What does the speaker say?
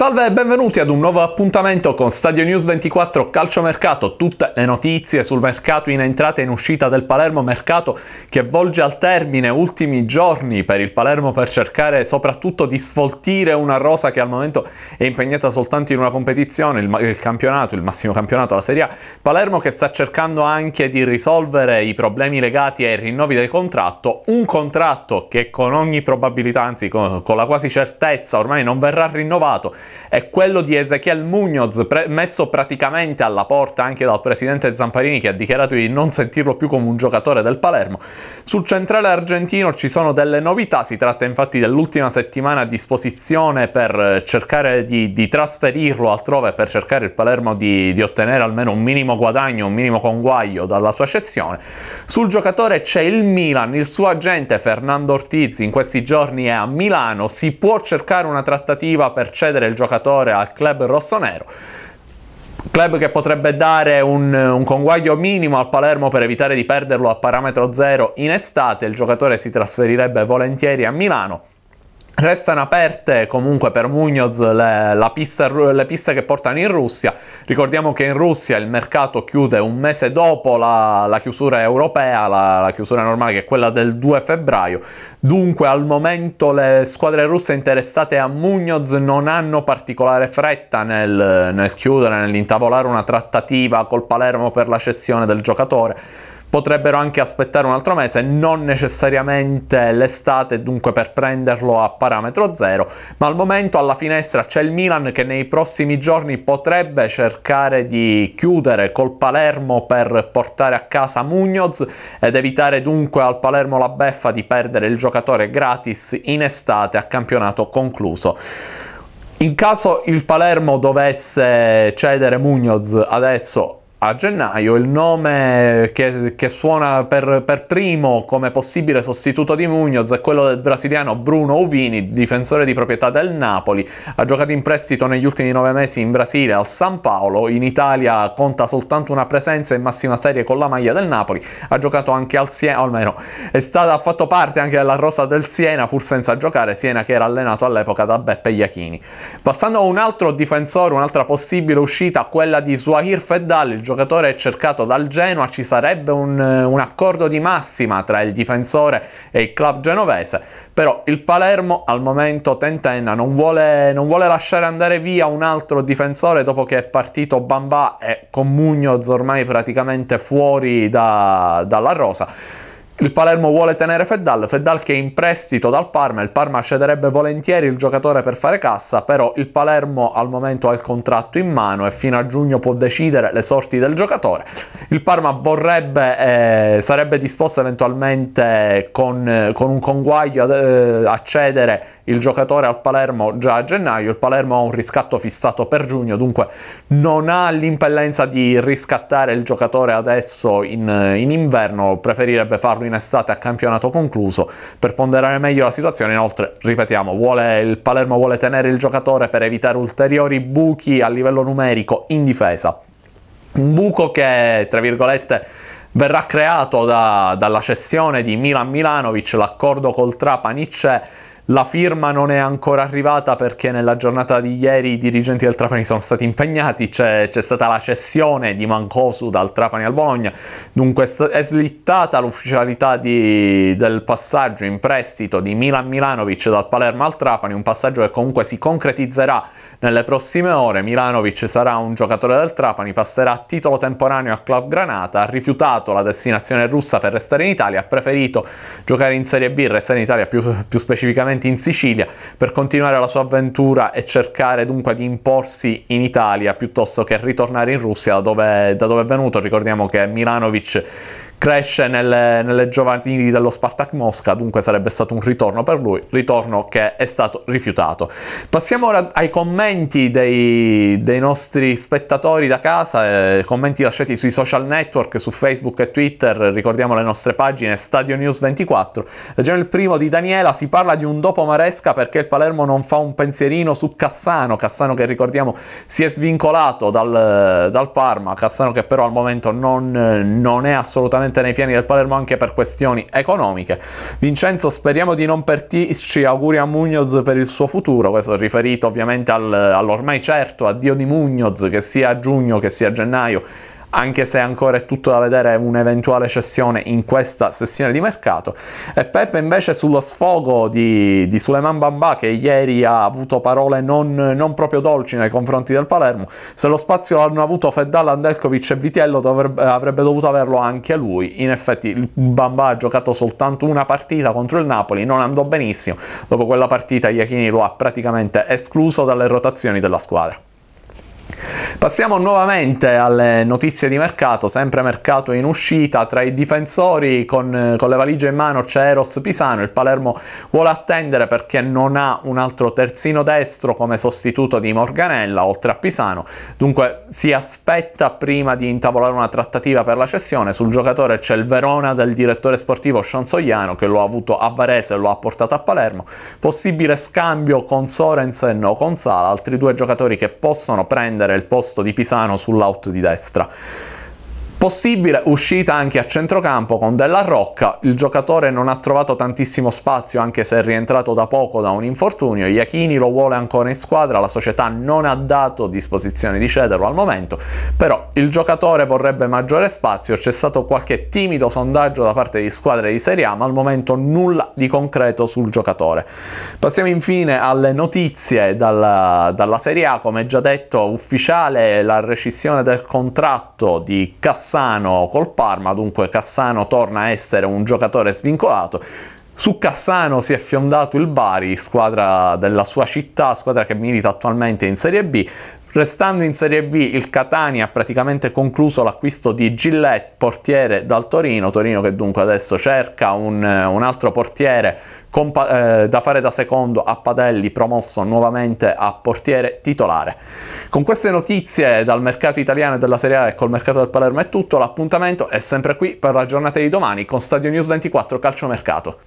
Salve e benvenuti ad un nuovo appuntamento con Stadio News 24 Calciomercato, tutte le notizie sul mercato in entrata e in uscita del Palermo mercato che volge al termine ultimi giorni per il Palermo per cercare soprattutto di sfoltire una rosa che al momento è impegnata soltanto in una competizione, il, il campionato, il massimo campionato, la Serie A. Palermo che sta cercando anche di risolvere i problemi legati ai rinnovi del contratto, un contratto che con ogni probabilità, anzi con, con la quasi certezza ormai non verrà rinnovato è quello di Ezechiel Muñoz, pre- messo praticamente alla porta anche dal presidente Zamparini che ha dichiarato di non sentirlo più come un giocatore del Palermo. Sul centrale argentino ci sono delle novità, si tratta infatti dell'ultima settimana a disposizione per eh, cercare di, di trasferirlo altrove, per cercare il Palermo di, di ottenere almeno un minimo guadagno, un minimo conguaglio dalla sua cessione. Sul giocatore c'è il Milan, il suo agente Fernando Ortiz in questi giorni è a Milano, si può cercare una trattativa per cedere il giocatore al club rossonero club che potrebbe dare un, un, conguaglio minimo al Palermo per evitare di perderlo a parametro zero in estate, il giocatore si trasferirebbe volentieri a Milano Restano aperte comunque per Munoz le, pista, le, piste che portano in Russia. Ricordiamo che in Russia il mercato chiude un mese dopo la, la chiusura europea, la, la, chiusura normale che è quella del 2 febbraio. Dunque al momento le squadre russe interessate a Munoz non hanno particolare fretta nel, nel chiudere, nell'intavolare una trattativa col Palermo per la cessione del giocatore potrebbero anche aspettare un altro mese, non necessariamente l'estate, dunque per prenderlo a parametro zero, ma al momento alla finestra c'è il Milan che nei prossimi giorni potrebbe cercare di chiudere col Palermo per portare a casa Munoz ed evitare dunque al Palermo la beffa di perdere il giocatore gratis in estate a campionato concluso. In caso il Palermo dovesse cedere Munoz adesso a gennaio il nome che, che suona per, per, primo come possibile sostituto di Munoz è quello del brasiliano Bruno Uvini, difensore di proprietà del Napoli. Ha giocato in prestito negli ultimi nove mesi in Brasile al San Paolo, in Italia conta soltanto una presenza in massima serie con la maglia del Napoli. Ha giocato anche al Siena, o almeno è stata, ha fatto parte anche della rosa del Siena pur senza giocare, Siena che era allenato all'epoca da Beppe Iachini. Passando a un altro difensore, un'altra possibile uscita, quella di Suahir Feddal, il giocatore è cercato dal Genoa, ci sarebbe un, eh, un accordo di massima tra il difensore e il club genovese, però il Palermo al momento tentenna, non vuole, non vuole lasciare andare via un altro difensore dopo che è partito Bambà e con Mugnoz ormai praticamente fuori da, dalla rosa il Palermo vuole tenere Feddal, Feddal che è in prestito dal Parma, il Parma cederebbe volentieri il giocatore per fare cassa, però il Palermo al momento ha il contratto in mano e fino a giugno può decidere le sorti del giocatore. Il Parma vorrebbe, eh, sarebbe disposto eventualmente con, con un conguaglio ad, eh, a cedere il giocatore al Palermo già a gennaio, il Palermo ha un riscatto fissato per giugno, dunque non ha l'impellenza di riscattare il giocatore adesso in, in inverno, preferirebbe farlo in in estate a campionato concluso per ponderare meglio la situazione. Inoltre, ripetiamo, vuole, il Palermo vuole tenere il giocatore per evitare ulteriori buchi a livello numerico in difesa. Un buco che, tra virgolette, verrà creato da, dalla cessione di Milan Milanovic, l'accordo col Trapani c'è la firma non è ancora arrivata perché nella giornata di ieri i dirigenti del Trapani sono stati impegnati, c'è, c'è stata la cessione di Mancosu dal Trapani al Bologna, dunque è slittata l'ufficialità di, del passaggio in prestito di Milan Milanovic dal Palermo al Trapani, un passaggio che comunque si concretizzerà nelle prossime ore. Milanovic sarà un giocatore del Trapani, passerà a titolo temporaneo a Club Granata, ha rifiutato la destinazione russa per restare in Italia, ha preferito giocare in Serie B, restare in Italia più, più specificamente finalmente in Sicilia per continuare la sua avventura e cercare dunque di imporsi in Italia piuttosto che ritornare in Russia dove, da dove è venuto. Ricordiamo che Milanovic cresce nelle, nelle giovanili dello Spartak Mosca, dunque sarebbe stato un ritorno per lui, ritorno che è stato rifiutato. Passiamo ora ai commenti dei, dei nostri spettatori da casa, eh, commenti lasciati sui social network, su Facebook e Twitter, ricordiamo le nostre pagine Stadio News 24. Leggiamo il primo di Daniela, si parla di un dopo Maresca perché il Palermo non fa un pensierino su Cassano, Cassano che ricordiamo si è svincolato dal, dal Parma, Cassano che però al momento non, non è assolutamente assolutamente nei piani del Palermo anche per questioni economiche. Vincenzo, speriamo di non pertirci, auguri a Munoz per il suo futuro, questo è riferito ovviamente al, all'ormai certo addio di Munoz, che sia a giugno che sia a gennaio anche se ancora è tutto da vedere un'eventuale cessione in questa sessione di mercato. E Peppe invece sullo sfogo di, di Suleiman Bamba che ieri ha avuto parole non, non, proprio dolci nei confronti del Palermo, se lo spazio l'hanno avuto Feddal, Andelkovic e Vitiello dovrebbe, avrebbe dovuto averlo anche lui. In effetti Bamba ha giocato soltanto una partita contro il Napoli, non andò benissimo, dopo quella partita Iachini lo ha praticamente escluso dalle rotazioni della squadra. Passiamo nuovamente alle notizie di mercato, sempre mercato in uscita, tra i difensori con, con le valigie in mano c'è Eros Pisano, il Palermo vuole attendere perché non ha un altro terzino destro come sostituto di Morganella oltre a Pisano, dunque si aspetta prima di intavolare una trattativa per la cessione, sul giocatore c'è il Verona del direttore sportivo Sean Sogliano che lo ha avuto a Varese e lo ha portato a Palermo, possibile scambio con Sorensen o con Sala, altri due giocatori che possono prendere il posto posto di Pisano sull'out di destra. Possibile uscita anche a centrocampo con Della Rocca, il giocatore non ha trovato tantissimo spazio anche se è rientrato da poco da un infortunio, Iachini lo vuole ancora in squadra, la società non ha dato disposizione di cederlo al momento, però il giocatore vorrebbe maggiore spazio, c'è stato qualche timido sondaggio da parte di squadre di Serie A, ma al momento nulla di concreto sul giocatore. Passiamo infine alle notizie dalla, dalla Serie A, come già detto ufficiale la rescissione del contratto di Cassano Cassano col Parma, dunque Cassano torna a essere un giocatore svincolato. Su Cassano si è fiondato il Bari, squadra della sua città, squadra che milita attualmente in Serie B, Restando in Serie B, il Catania ha praticamente concluso l'acquisto di Gillette, portiere dal Torino, Torino che dunque adesso cerca un, un altro portiere compa- eh, da fare da secondo a Padelli, promosso nuovamente a portiere titolare. Con queste notizie dal mercato italiano e della Serie A e col mercato del Palermo è tutto, l'appuntamento è sempre qui per la giornata di domani con Stadio News 24 Calciomercato.